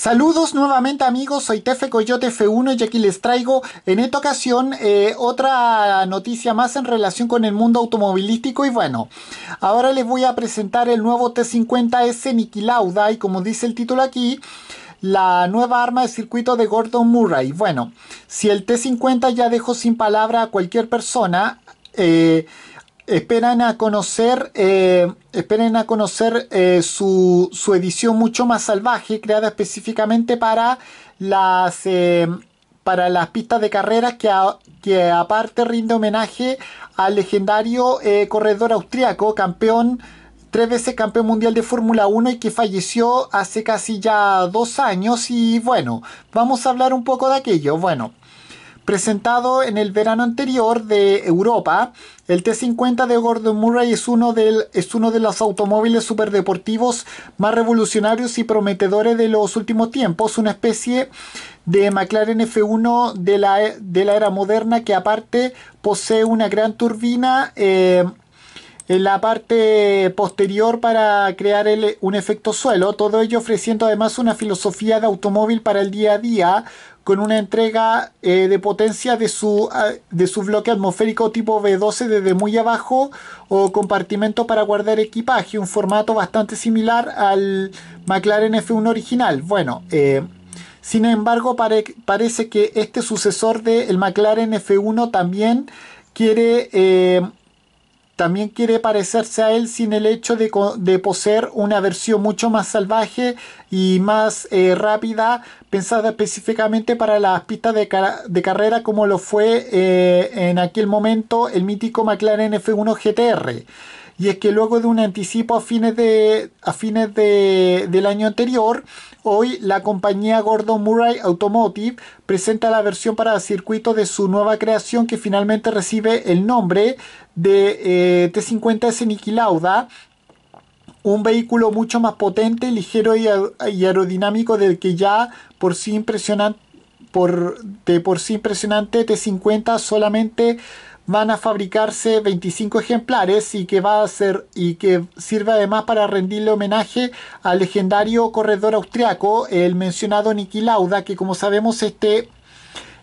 Saludos nuevamente amigos, soy Tefe Coyote F1 y aquí les traigo en esta ocasión eh, otra noticia más en relación con el mundo automovilístico y bueno, ahora les voy a presentar el nuevo T50S Niki y como dice el título aquí, la nueva arma de circuito de Gordon Murray. Bueno, si el T50 ya dejó sin palabra a cualquier persona, eh, esperan a conocer, eh, esperen a conocer eh, su, edición mucho más salvaje, creada específicamente para las, eh, para las pistas de carreras que, que aparte rinde homenaje al legendario corredor austriaco, campeón, tres veces campeón mundial de Fórmula 1 y que falleció hace casi ya dos años. Y bueno, vamos a hablar un poco de aquello. Bueno. Presentado en el verano anterior de Europa, el T50 de Gordon Murray es uno, de los automóviles superdeportivos más revolucionarios y prometedores de los últimos tiempos, una especie de McLaren F1 e, de la, era moderna que aparte posee una gran turbina. Eh, en la parte posterior para crear un efecto suelo, todo ello ofreciendo además una filosofía de automóvil para el día a día, con una entrega eh, de potencia de su, ah, de su bloque atmosférico tipo B12 desde muy abajo o compartimento para guardar equipaje, un formato bastante similar al McLaren F1 original. Bueno, eh, sin embargo, parece que este sucesor del McLaren F1 también quiere eh, también quiere parecerse a él sin el hecho de, poseer una versión mucho más salvaje y más eh, rápida, pensada específicamente para las pistas de, carrera como lo fue eh, en aquel momento el mítico McLaren F1 GTR. Y es que luego de un anticipo a fines, de, a fines de, del año anterior, Hoy la compañía Gordon Murray Automotive presenta la versión para circuito de su nueva creación que finalmente recibe el nombre de eh, T50S un vehículo mucho más potente, ligero y, aerodinámico del que ya por sí impresionante por de por sí impresionante T50 solamente van a fabricarse 25 ejemplares y que va a ser y que sirve además para rendirle homenaje al legendario corredor austriaco, el mencionado Niki Lauda, que como sabemos este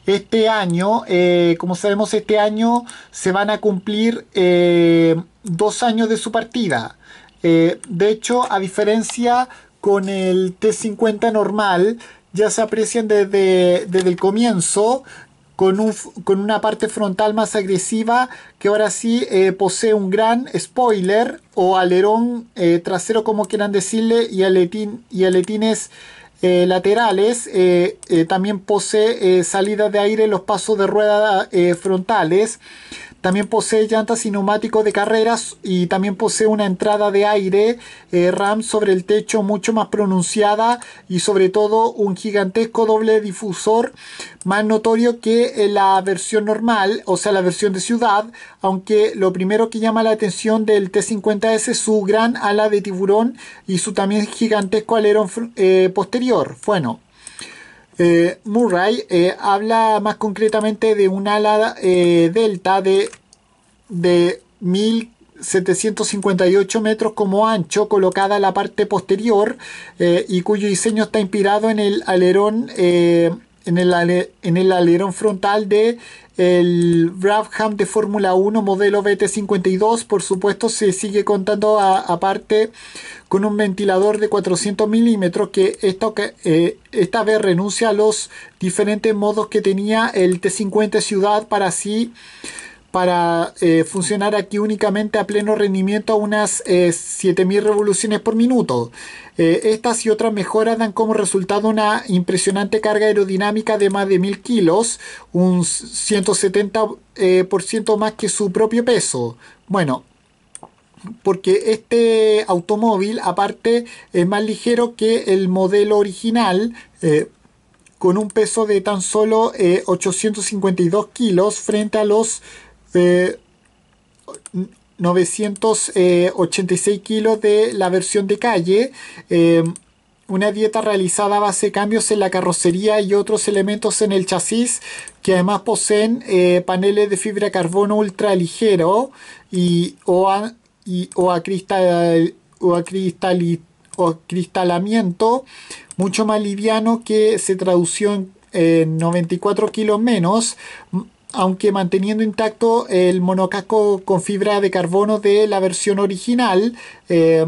este año, eh, como sabemos, este año se van a cumplir eh, dos años de su partida. Eh, de hecho, a diferencia con el T50 normal, ya se aprecian desde, desde el comienzo con, con una parte frontal más agresiva que ahora sí eh, posee un gran spoiler o alerón eh, trasero como quieran decirle y, aletín, y aletines eh, laterales, eh, eh, también posee salida de aire en los pasos de rueda frontales, también posee llantas y neumáticos de carreras y también posee una entrada de aire RAM sobre el techo mucho más pronunciada y sobre todo un gigantesco doble difusor más notorio que la versión normal, o sea la versión de ciudad, aunque lo primero que llama la atención del T50S es su gran ala de tiburón y su también gigantesco alerón posterior bueno, eh, Murray eh, habla más concretamente de un ala eh, delta de, de 1758 metros como ancho, colocada en la parte posterior y cuyo diseño está inspirado en el alerón en el, en el alerón frontal de el Brabham de Fórmula 1 modelo BT52 por supuesto se sigue contando aparte con un ventilador de 400 milímetros que esta, eh, esta vez renuncia a los diferentes modos que tenía el T50 Ciudad para así para eh, funcionar aquí únicamente a pleno rendimiento a unas 7000 eh, revoluciones por minuto. Eh, estas y otras mejoras dan como resultado una impresionante carga aerodinámica de más de 1000 kilos, un 170% más que su propio peso. Bueno, porque este automóvil aparte es más ligero que el modelo original con un peso de tan solo 852 kilos frente a los 986 eh, kilos de la versión de calle. Eh, una dieta realizada a base de cambios en la carrocería y otros elementos en el chasis que además poseen eh, paneles de fibra carbono ultra ligero y, o, a, o, o, cristalamiento mucho más liviano que se tradució en 94 kilos menos aunque manteniendo intacto el monocasco con fibra de carbono de la versión original. Eh,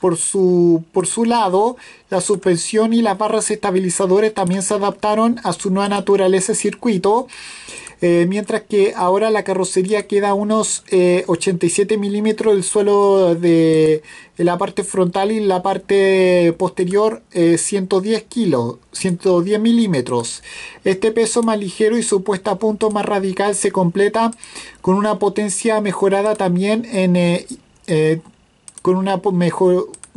por su, por su lado, la suspensión y las barras estabilizadoras también se adaptaron a su nueva naturaleza circuito. Eh, mientras que ahora la carrocería queda unos 87 eh, milímetros del suelo de la parte frontal y la parte posterior 110 eh, kilos, 110 milímetros. Este peso más ligero y su puesta a punto más radical se completa con una potencia mejorada también con una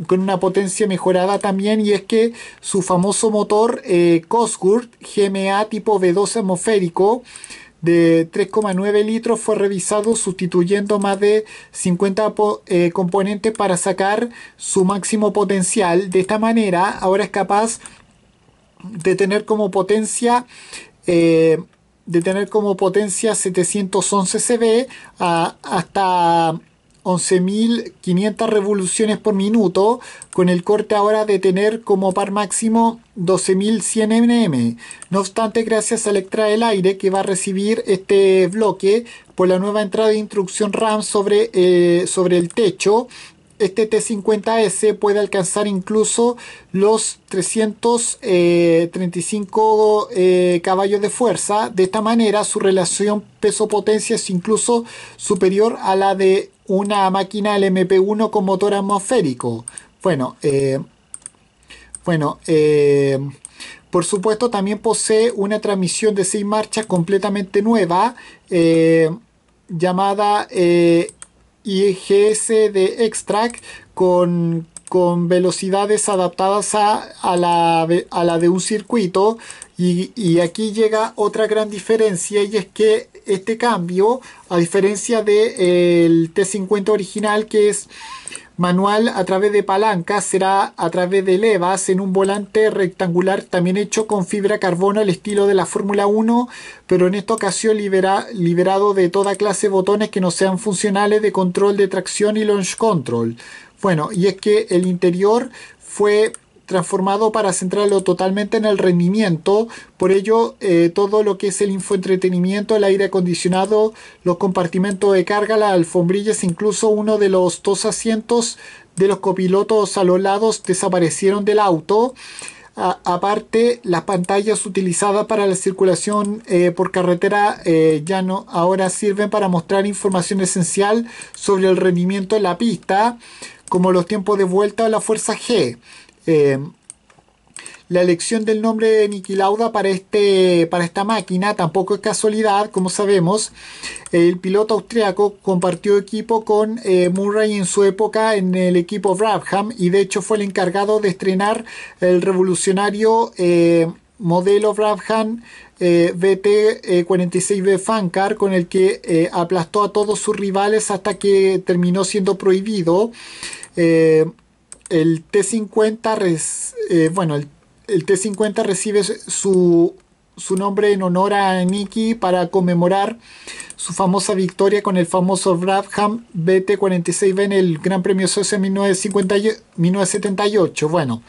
con una potencia mejorada también y es que su famoso motor eh, Cosworth GMA tipo v 2 atmosférico de 3,9 litros fue revisado sustituyendo más de 50 eh, componentes para sacar su máximo potencial. De esta manera ahora es capaz de tener como potencia... Eh, de tener como potencia 711 CB a, hasta 11.500 revoluciones por minuto, con el corte ahora de tener como par máximo 12.100 mm. No obstante, gracias a Electra del Aire, que va a recibir este bloque por la nueva entrada de instrucción RAM sobre, eh, sobre el techo, este T50S puede alcanzar incluso los 335 eh, eh, caballos de fuerza. De esta manera su relación peso-potencia es incluso superior a la de una máquina LMP1 con motor atmosférico. Bueno, eh, bueno eh, por supuesto también posee una transmisión de seis marchas completamente nueva eh, llamada IGS de Extract con, con velocidades adaptadas a, a, la, de un circuito. Y, y aquí llega otra gran diferencia y es que este cambio, a diferencia del eh, T50 original que es manual a través de palanca, será a través de levas en un volante rectangular también hecho con fibra carbono al estilo de la Fórmula 1, pero en esta ocasión liberado de toda clase de botones que no sean funcionales de control de tracción y launch control. Bueno, y es que el interior fue transformado para centrarlo totalmente en el rendimiento. Por ello, eh, todo lo que es el infoentretenimiento, el aire acondicionado, los compartimentos de carga, las alfombrillas, incluso uno de los dos asientos de los copilotos a los lados desaparecieron del auto. aparte, las pantallas utilizadas para la circulación eh, por carretera eh, ya no ahora sirven para mostrar información esencial sobre el rendimiento en la pista, como los tiempos de vuelta o la fuerza G. Eh, la elección del nombre de Niki Lauda para, este, para esta máquina tampoco es casualidad, como sabemos. El piloto austriaco compartió equipo con eh, Murray en su época en el equipo Brabham y de hecho fue el encargado de estrenar el revolucionario eh, modelo Brabham BT46B Fancar con el que aplastó a todos sus rivales hasta que terminó siendo prohibido el T-50, eh, bueno, el, T-50 recibe su, nombre en honor a Nicky para conmemorar su famosa victoria con el famoso Brabham BT-46B en el Gran Premio socio 1978. Bueno,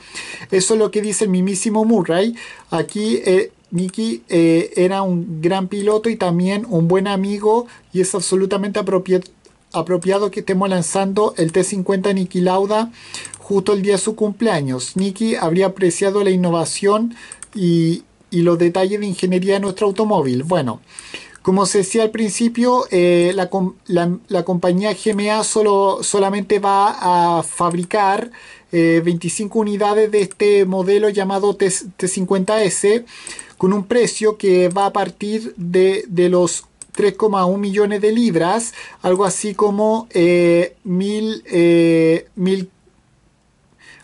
eso es lo que dice el mismísimo Murray. Aquí... Eh, Nicky eh, era un gran piloto y también un buen amigo y es absolutamente apropiado, que estemos lanzando el T50 Niki Lauda Justo el día de su cumpleaños, Nicky habría apreciado la innovación y, los detalles de ingeniería de nuestro automóvil. Bueno, como se decía al principio, eh, la, compañía GMA solo, solamente va a fabricar 25 eh, unidades de este modelo llamado T, 50 s con un precio que va a partir de, los 3,1 millones de libras, algo así como 1000 eh, mil, mil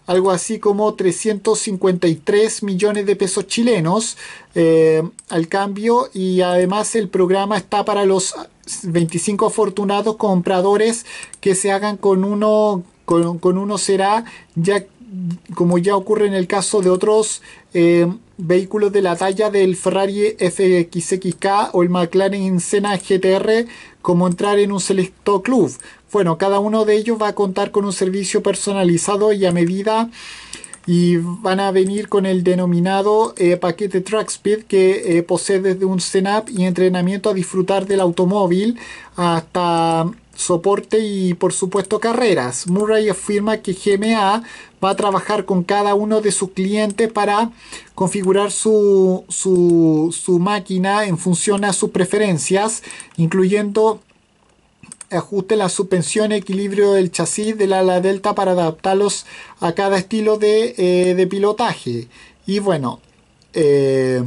algo así como 353 millones de pesos chilenos eh, al cambio y además el programa está para los 25 afortunados compradores que se hagan con uno con, con uno será ya como ya ocurre en el caso de otros eh, vehículos de la talla del Ferrari FXXK o el McLaren Senna GTR, como entrar en un selecto club. Bueno, cada uno de ellos va a contar con un servicio personalizado y a medida y van a venir con el denominado eh, paquete Track Speed que eh, posee desde un setup y entrenamiento a disfrutar del automóvil hasta soporte y por supuesto carreras. Murray afirma que GMA va a trabajar con cada uno de sus clientes para configurar su, máquina en función a sus preferencias, incluyendo ajuste la suspensión equilibrio del chasis del ala delta para adaptarlos a cada estilo de, eh, pilotaje. Y bueno, eh,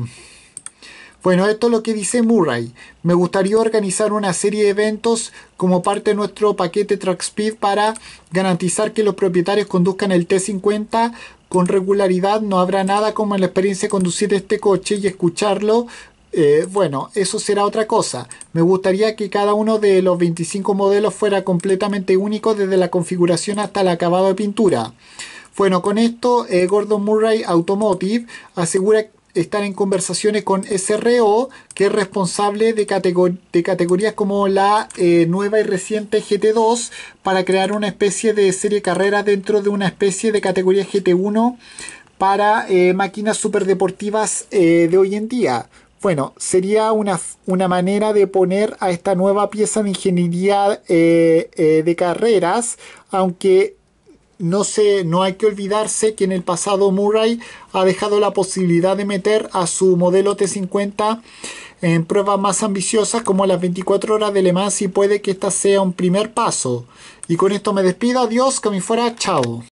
bueno, esto es lo que dice Murray. Me gustaría organizar una serie de eventos como parte de nuestro paquete Speed para garantizar que los propietarios conduzcan el T50 con regularidad. No habrá nada como la experiencia de conducir este coche y escucharlo eh, bueno, eso será otra cosa. Me gustaría que cada uno de los 25 modelos fuera completamente único desde la configuración hasta el acabado de pintura. Bueno, con esto eh, Gordon Murray Automotive asegura están en conversaciones con SRO, que es responsable de, categorías como la eh, nueva y reciente GT2, para crear una especie de serie carrera dentro de una especie de categoría GT1 para eh, máquinas superdeportivas deportivas eh, de hoy en día. Bueno, sería una, una, manera de poner a esta nueva pieza de ingeniería de carreras, aunque no, sé, no hay que olvidarse que en el pasado Murray ha dejado la posibilidad de meter a su modelo T50 en pruebas más ambiciosas como las 24 horas de Le Mans y puede que esta sea un primer paso. Y con esto me despido, adiós, que me fuera, chao.